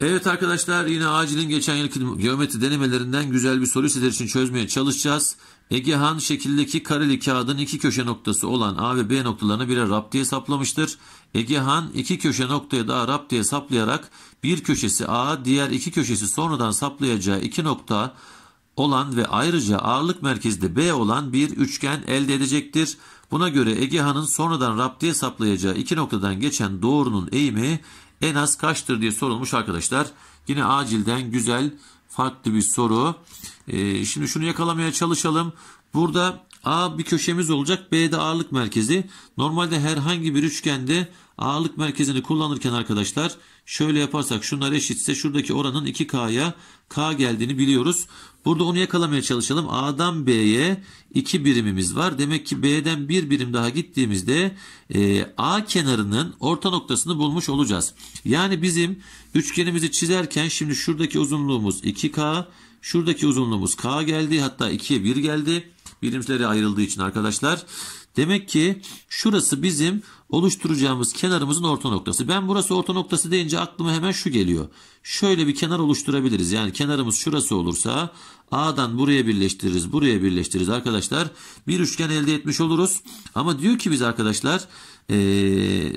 Evet arkadaşlar yine acilin geçen yılki geometri denemelerinden güzel bir soru sizler için çözmeye çalışacağız. Egehan şekildeki kareli kağıdın iki köşe noktası olan A ve B noktalarını birer rap diye hesaplamıştır. Egehan iki köşe noktaya daha rap diye hesaplayarak bir köşesi A diğer iki köşesi sonradan saplayacağı iki nokta olan ve ayrıca ağırlık merkezde B olan bir üçgen elde edecektir. Buna göre Egehan'ın sonradan rap diye hesaplayacağı iki noktadan geçen doğrunun eğimi en az kaçtır diye sorulmuş arkadaşlar. Yine acilden güzel farklı bir soru. Ee, şimdi şunu yakalamaya çalışalım. Burada A bir köşemiz olacak. B de ağırlık merkezi. Normalde herhangi bir üçgende ağırlık merkezini kullanırken arkadaşlar şöyle yaparsak şunlar eşitse şuradaki oranın 2K'ya K geldiğini biliyoruz. Burada onu yakalamaya çalışalım. A'dan B'ye 2 birimimiz var. Demek ki B'den 1 bir birim daha gittiğimizde e, A kenarının orta noktasını bulmuş olacağız. Yani bizim üçgenimizi çizerken şimdi şuradaki uzunluğumuz 2K, şuradaki uzunluğumuz K geldi hatta 2'ye 1 geldi birimlere ayrıldığı için arkadaşlar. Demek ki şurası bizim oluşturacağımız kenarımızın orta noktası. Ben burası orta noktası deyince aklıma hemen şu geliyor. Şöyle bir kenar oluşturabiliriz. Yani kenarımız şurası olursa A'dan buraya birleştiririz, buraya birleştiririz arkadaşlar. Bir üçgen elde etmiş oluruz. Ama diyor ki biz arkadaşlar ee,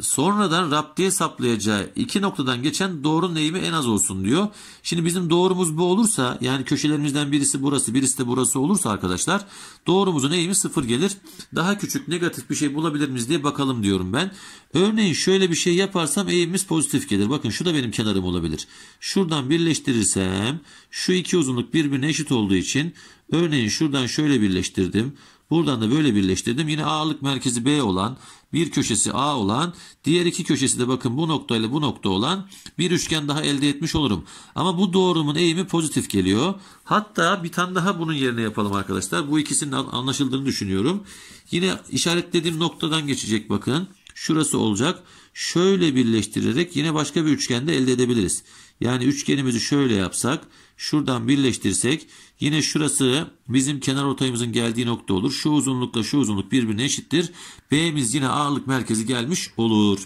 sonradan Rabdiye saplayacağı iki noktadan geçen doğru eğimi en az olsun diyor. Şimdi bizim doğrumuz bu olursa yani köşelerimizden birisi burası birisi de burası olursa arkadaşlar doğrumuzun eğimi sıfır gelir. Daha küçük negatif bir şey bulabilir miyiz diye bakalım diyorum ben. Örneğin şöyle bir şey yaparsam eğimimiz pozitif gelir. Bakın şu da benim kenarım olabilir. Şuradan birleştirirsem şu iki uzunluk birbirine eşit olduğu için örneğin şuradan şöyle birleştirdim. Buradan da böyle birleştirdim. Yine ağırlık merkezi B olan, bir köşesi A olan, diğer iki köşesi de bakın bu noktayla bu nokta olan bir üçgen daha elde etmiş olurum. Ama bu doğrumun eğimi pozitif geliyor. Hatta bir tane daha bunun yerine yapalım arkadaşlar. Bu ikisinin anlaşıldığını düşünüyorum. Yine işaretlediğim noktadan geçecek bakın. Şurası olacak. Şöyle birleştirerek yine başka bir üçgende elde edebiliriz. Yani üçgenimizi şöyle yapsak, şuradan birleştirsek yine şurası bizim kenar ortayımızın geldiği nokta olur. Şu uzunlukla şu uzunluk birbirine eşittir. B'miz yine ağırlık merkezi gelmiş olur.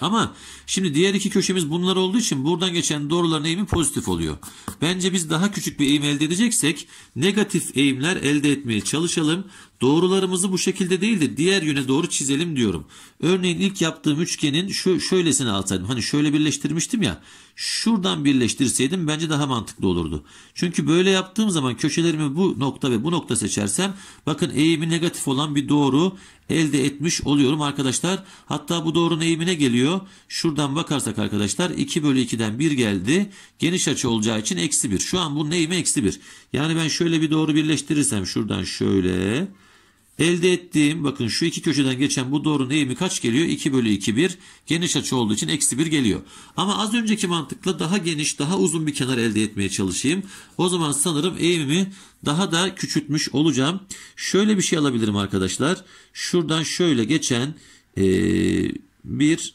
Ama şimdi diğer iki köşemiz bunlar olduğu için buradan geçen doğruların eğimi pozitif oluyor. Bence biz daha küçük bir eğim elde edeceksek negatif eğimler elde etmeye çalışalım. Doğrularımızı bu şekilde değil de diğer yöne doğru çizelim diyorum. Örneğin ilk yaptığım üçgenin şö şöylesini alsaydım. Hani şöyle birleştirmiştim ya. Şuradan birleştirseydim bence daha mantıklı olurdu. Çünkü böyle yaptığım zaman köşelerimi bu nokta ve bu nokta seçersem bakın eğimi negatif olan bir doğru elde etmiş oluyorum arkadaşlar. Hatta bu doğrunun eğimine geliyor. Şuradan bakarsak arkadaşlar 2 bölü 2'den 1 geldi. Geniş açı olacağı için eksi 1. Şu an bunun eğimi eksi 1. Yani ben şöyle bir doğru birleştirirsem şuradan şöyle Elde ettiğim bakın şu iki köşeden geçen bu doğrunun eğimi kaç geliyor? 2 bölü 2 1 geniş açı olduğu için eksi 1 geliyor. Ama az önceki mantıkla daha geniş daha uzun bir kenar elde etmeye çalışayım. O zaman sanırım eğimimi daha da küçültmüş olacağım. Şöyle bir şey alabilirim arkadaşlar. Şuradan şöyle geçen e, bir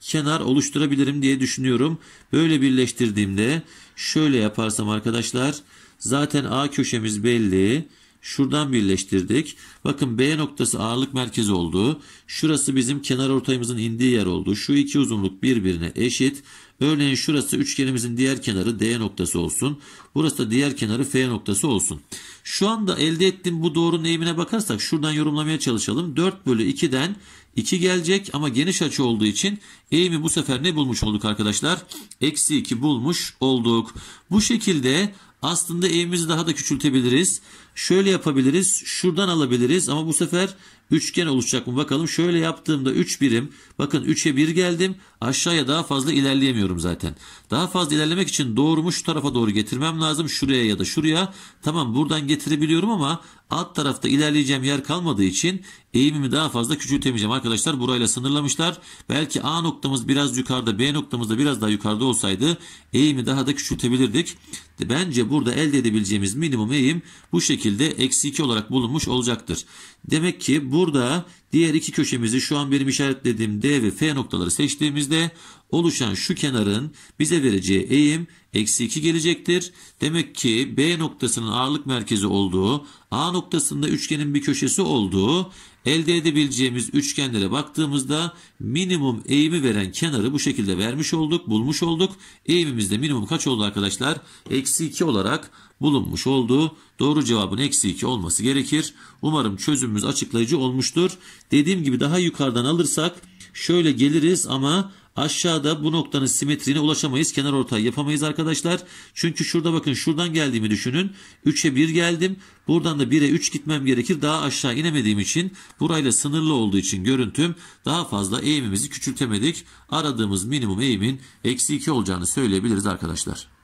kenar oluşturabilirim diye düşünüyorum. Böyle birleştirdiğimde şöyle yaparsam arkadaşlar zaten A köşemiz belli. Şuradan birleştirdik. Bakın B noktası ağırlık merkezi oldu. Şurası bizim kenar ortayımızın indiği yer oldu. Şu iki uzunluk birbirine eşit. Örneğin şurası üçgenimizin diğer kenarı D noktası olsun. Burası da diğer kenarı F noktası olsun. Şu anda elde ettiğim bu doğrunun eğimine bakarsak şuradan yorumlamaya çalışalım. 4 bölü 2'den 2 gelecek ama geniş açı olduğu için eğimi bu sefer ne bulmuş olduk arkadaşlar? Eksi 2 bulmuş olduk. Bu şekilde aslında eğimimizi daha da küçültebiliriz. Şöyle yapabiliriz. Şuradan alabiliriz ama bu sefer üçgen oluşacak mı bakalım. Şöyle yaptığımda 3 birim. Bakın 3'e 1 geldim. Aşağıya daha fazla ilerleyemiyorum zaten. Daha fazla ilerlemek için doğrumu şu tarafa doğru getirmem lazım. Şuraya ya da şuraya. Tamam buradan getirebiliyorum ama alt tarafta ilerleyeceğim yer kalmadığı için eğimimi daha fazla küçültemeyeceğim. Arkadaşlar burayla sınırlamışlar. Belki A noktamız biraz yukarıda B noktamız da biraz daha yukarıda olsaydı eğimi daha da küçültebilirdik. Bence burada elde edebileceğimiz minimum eğim bu şekilde şekilde eksi 2 olarak bulunmuş olacaktır. Demek ki burada Diğer iki köşemizi şu an benim işaretlediğim D ve F noktaları seçtiğimizde oluşan şu kenarın bize vereceği eğim eksi 2 gelecektir. Demek ki B noktasının ağırlık merkezi olduğu, A noktasında üçgenin bir köşesi olduğu, elde edebileceğimiz üçgenlere baktığımızda minimum eğimi veren kenarı bu şekilde vermiş olduk, bulmuş olduk. Eğimimizde minimum kaç oldu arkadaşlar? Eksi 2 olarak bulunmuş oldu. Doğru cevabın eksi 2 olması gerekir. Umarım çözümümüz açıklayıcı olmuştur. Dediğim gibi daha yukarıdan alırsak şöyle geliriz ama aşağıda bu noktanın simetriğine ulaşamayız. Kenar ortayı yapamayız arkadaşlar. Çünkü şurada bakın şuradan geldiğimi düşünün. 3'e 1 geldim. Buradan da 1'e 3 gitmem gerekir. Daha aşağı inemediğim için burayla sınırlı olduğu için görüntüm daha fazla eğimimizi küçültemedik. Aradığımız minimum eğimin eksi 2 olacağını söyleyebiliriz arkadaşlar.